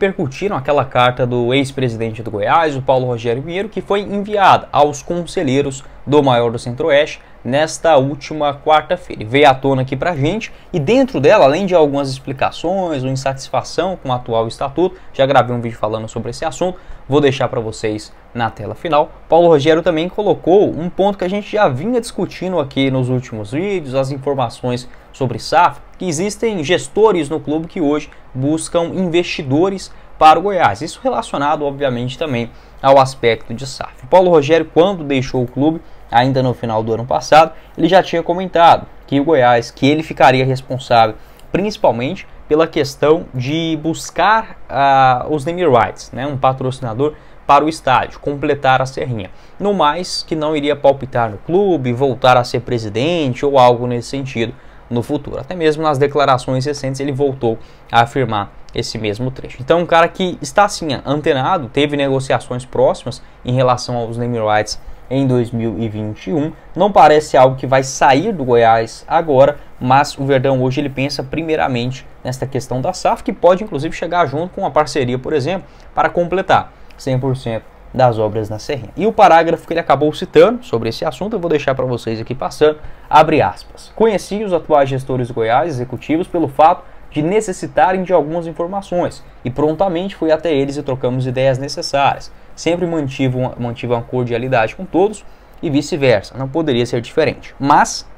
repercutiram aquela carta do ex-presidente do Goiás, o Paulo Rogério Pinheiro, que foi enviada aos conselheiros do maior do Centro-Oeste nesta última quarta-feira. Veio à tona aqui pra gente e dentro dela, além de algumas explicações, ou insatisfação com o atual estatuto, já gravei um vídeo falando sobre esse assunto, vou deixar para vocês na tela final. Paulo Rogério também colocou um ponto que a gente já vinha discutindo aqui nos últimos vídeos, as informações sobre SAF, que existem gestores no clube que hoje buscam investidores para o Goiás. Isso relacionado, obviamente, também ao aspecto de SAF. Paulo Rogério, quando deixou o clube, ainda no final do ano passado, ele já tinha comentado que o Goiás, que ele ficaria responsável principalmente pela questão de buscar uh, os name rights, né, um patrocinador para o estádio, completar a serrinha. No mais, que não iria palpitar no clube, voltar a ser presidente ou algo nesse sentido no futuro. Até mesmo nas declarações recentes ele voltou a afirmar esse mesmo trecho. Então, um cara que está assim, antenado, teve negociações próximas em relação aos name rights em 2021. Não parece algo que vai sair do Goiás agora, mas o Verdão hoje ele pensa primeiramente nesta questão da SAF, que pode inclusive chegar junto com uma parceria, por exemplo, para completar 100% das obras na Serrinha. E o parágrafo que ele acabou citando sobre esse assunto, eu vou deixar para vocês aqui passando, abre aspas. Conheci os atuais gestores de Goiás executivos pelo fato de necessitarem de algumas informações e prontamente fui até eles e trocamos ideias necessárias. Sempre mantive uma, mantive uma cordialidade com todos e vice-versa, não poderia ser diferente, mas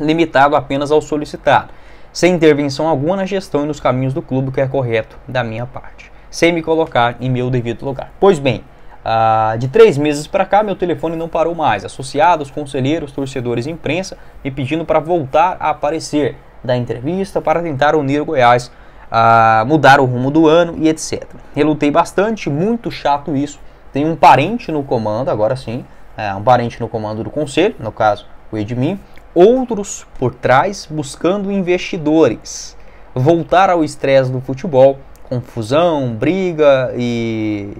limitado apenas ao solicitado, sem intervenção alguma na gestão e nos caminhos do clube, que é correto da minha parte, sem me colocar em meu devido lugar. Pois bem, ah, de três meses para cá, meu telefone não parou mais. Associados, conselheiros, torcedores e imprensa me pedindo para voltar a aparecer da entrevista para tentar unir o Goiás, ah, mudar o rumo do ano e etc. Relutei bastante, muito chato isso. Tem um parente no comando, agora sim, é, um parente no comando do conselho, no caso o Edmin, outros por trás buscando investidores. Voltar ao estresse do futebol, confusão, briga e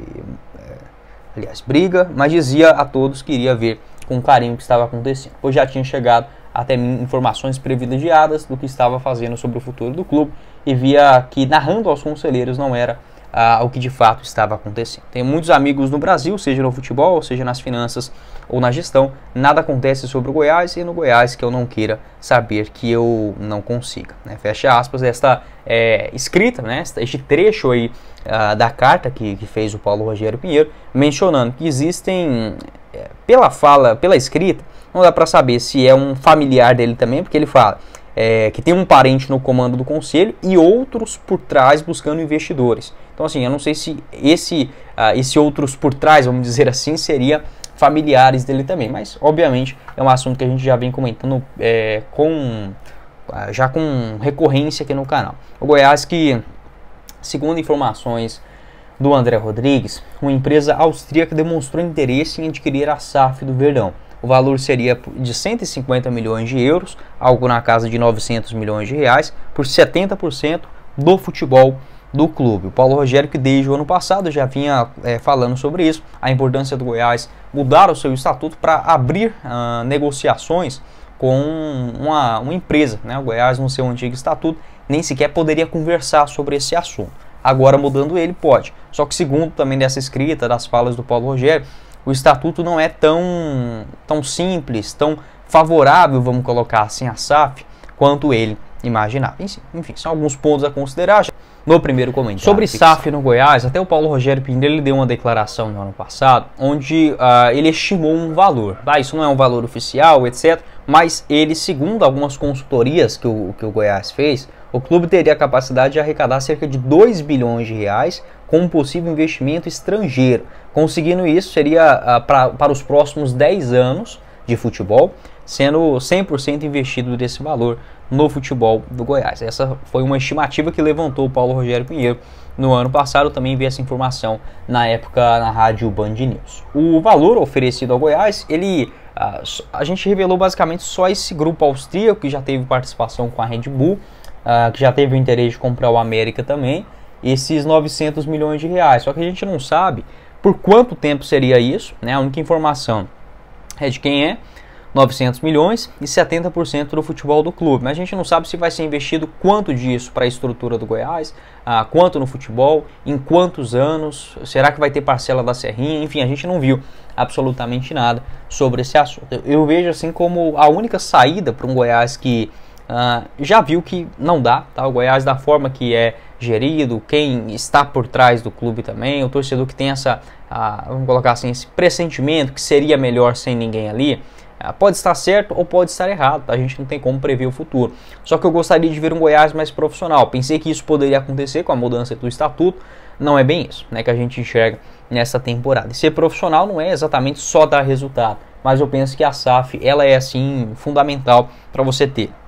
aliás, briga, mas dizia a todos que iria ver com carinho o que estava acontecendo, pois já tinha chegado até mim informações privilegiadas do que estava fazendo sobre o futuro do clube e via que narrando aos conselheiros não era ah, ao que de fato estava acontecendo. Tem muitos amigos no Brasil, seja no futebol, seja nas finanças ou na gestão, nada acontece sobre o Goiás e no Goiás que eu não queira saber que eu não consiga. Né? Fecha aspas, esta é, escrita, né? este trecho aí ah, da carta que, que fez o Paulo Rogério Pinheiro, mencionando que existem, é, pela fala, pela escrita, não dá para saber se é um familiar dele também, porque ele fala é, que tem um parente no comando do conselho e outros por trás buscando investidores. Então, assim, eu não sei se esse, uh, esse outros por trás, vamos dizer assim, seria familiares dele também. Mas, obviamente, é um assunto que a gente já vem comentando é, com ah, já com recorrência aqui no canal. O Goiás que, segundo informações do André Rodrigues, uma empresa austríaca demonstrou interesse em adquirir a SAF do Verdão. O valor seria de 150 milhões de euros, algo na casa de 900 milhões de reais, por 70% do futebol do clube. O Paulo Rogério, que desde o ano passado já vinha é, falando sobre isso, a importância do Goiás mudar o seu estatuto para abrir ah, negociações com uma, uma empresa. Né? O Goiás, no seu antigo estatuto, nem sequer poderia conversar sobre esse assunto. Agora, mudando ele, pode. Só que, segundo também dessa escrita, das falas do Paulo Rogério, o estatuto não é tão, tão simples, tão favorável, vamos colocar assim, a SAF, quanto ele imaginava. Enfim, são alguns pontos a considerar no primeiro comentário. Sobre SAF assim. no Goiás, até o Paulo Rogério Pinheiro ele deu uma declaração no ano passado, onde uh, ele estimou um valor. Ah, isso não é um valor oficial, etc. Mas ele, segundo algumas consultorias que o, que o Goiás fez, o clube teria a capacidade de arrecadar cerca de 2 bilhões de reais com um possível investimento estrangeiro. Conseguindo isso, seria uh, pra, para os próximos 10 anos de futebol, sendo 100% investido desse valor no futebol do Goiás. Essa foi uma estimativa que levantou o Paulo Rogério Pinheiro no ano passado. também vi essa informação na época na rádio Band News. O valor oferecido ao Goiás, ele ah, a, gente revelou basicamente só esse grupo austríaco que já teve participação com a Red Bull, ah, que já teve o interesse de comprar o América também, esses 900 milhões de reais. Só que a gente não sabe por quanto tempo seria isso, né? A única informação é de quem é. 900 milhões e 70% do futebol do clube. Mas a gente não sabe se vai ser investido quanto disso para a estrutura do Goiás, ah, quanto no futebol, em quantos anos, será que vai ter parcela da Serrinha, enfim, a gente não viu absolutamente nada sobre esse assunto. Eu, eu vejo assim como a única saída para um Goiás que ah, já viu que não dá, tá? O Goiás da forma que é gerido, quem está por trás do clube também, o torcedor que tem essa, ah, vamos colocar assim, esse pressentimento que seria melhor sem ninguém ali, ah, pode estar certo ou pode estar errado, tá? a gente não tem como prever o futuro. Só que eu gostaria de ver um Goiás mais profissional. Pensei que isso poderia acontecer com a mudança do estatuto, não é bem isso né, que a gente enxerga nessa temporada. E ser profissional não é exatamente só dar resultado, mas eu penso que a SAF ela é assim fundamental para você ter